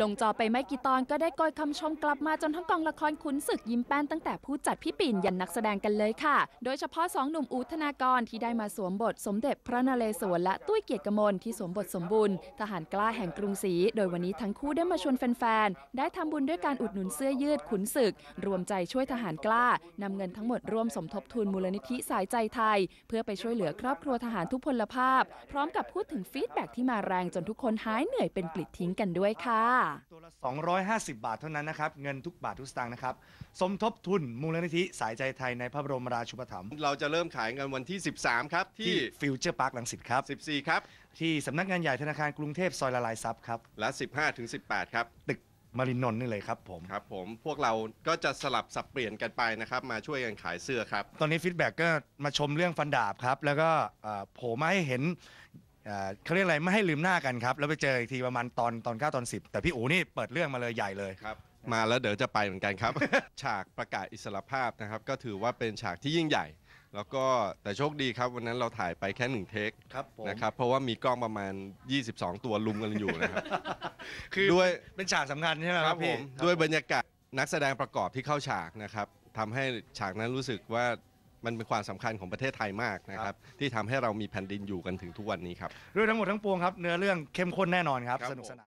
ลงจอไปไม่กี่ตอนก็ได้กอยคำชมกลับมาจนทั้งกองละครขุนศึกยิ้มแป้นตั้งแต่ผู้จัดพี่ปิ่นยันนักแสดงกันเลยค่ะ โดยเฉพาะสองหนุ่มอูธนากรที่ได้มาสวมบทสมเด็จพระนเรศวรและตุ้ยเกียรติกมลที่สวมบทสมบูรณ์ ทหารกล้าแห่งกรุงศรี โดยวันนี้ทั้งคู่ได้มาชวนแฟน ๆ ได้ทำบุญด้วยการอุดหนุนเสื้อยืดขุนศึก รวมใจช่วยทหารกล้านำเงินทั้งหมดร่วมสมทบทุนมูลนิธิสายใจไทย เพื่อไปช่วยเหลือครอบครัวทหารทุกพลภาพ พร้อมกับพูดถึงฟีดแบ็ที่มาแรงจนทุกคนหายเหนื่อยเป็นปลิดทิ้งกันด้วยค่ะตัวละ 250 บาทเท่านั้นนะครับ เงินทุกบาท ทุกสตางค์นะครับ สมทบทุนมูลนิธิ สายใจไทยในพระบรมราชูปถัมภ์เราจะเริ่มขายกันวันที่ 13 ครับ ที่ฟิวเจอร์พาร์คลังสิตครับ 14 ครับ ที่สำนักงานใหญ่ธนาคาร กรุงเทพซอยละลายซับครับและ 15 ถึง 18 ครับ ตึกมารินนท์นี่เลยครับผม ครับผม พวกเราก็จะสลับสับเปลี่ยนกันไปนะครับมาช่วยกันขายเสื้อครับ ตอนนี้ฟีดแบ็กก็มาชมเรื่องฟันดาบครับแล้วก็โผล่มาให้เห็นเขาเรียกอะไรไม่ให้ลืมหน้ากันครับ แล้วไปเจออีกทีประมาณตอนตอนเก้าตอนสิบแต่พี่อูนี่เปิดเรื่องมาเลยใหญ่เลยครับ มาแล้วเดี๋ยวจะไปเหมือนกันครับ ฉากประกาศอิสรภาพนะครับก็ถือว่าเป็นฉากที่ยิ่งใหญ่ แล้วก็แต่โชคดีครับ วันนั้นเราถ่ายไปแค่หนึ่งเทคครับนะครับเพราะว่ามีกล้องประมาณ 22 ตัวลุมกันอยู่นะครับคือด้วยเป็นฉากสำคัญใช่ไหมครับผพี่มด้วยบรรยากาศนักแสดงประกอบที่เข้าฉากนะครับทำให้ฉากนั้นรู้สึกว่ามันเป็นความสำคัญของประเทศไทยมากนะครับ ที่ทำให้เรามีแผ่นดินอยู่กันถึงทุกวันนี้ครับเรื่องทั้งหมดทั้งปวงครับ เนื้อเรื่องเข้มข้นแน่นอนครับรบสนุกสนาน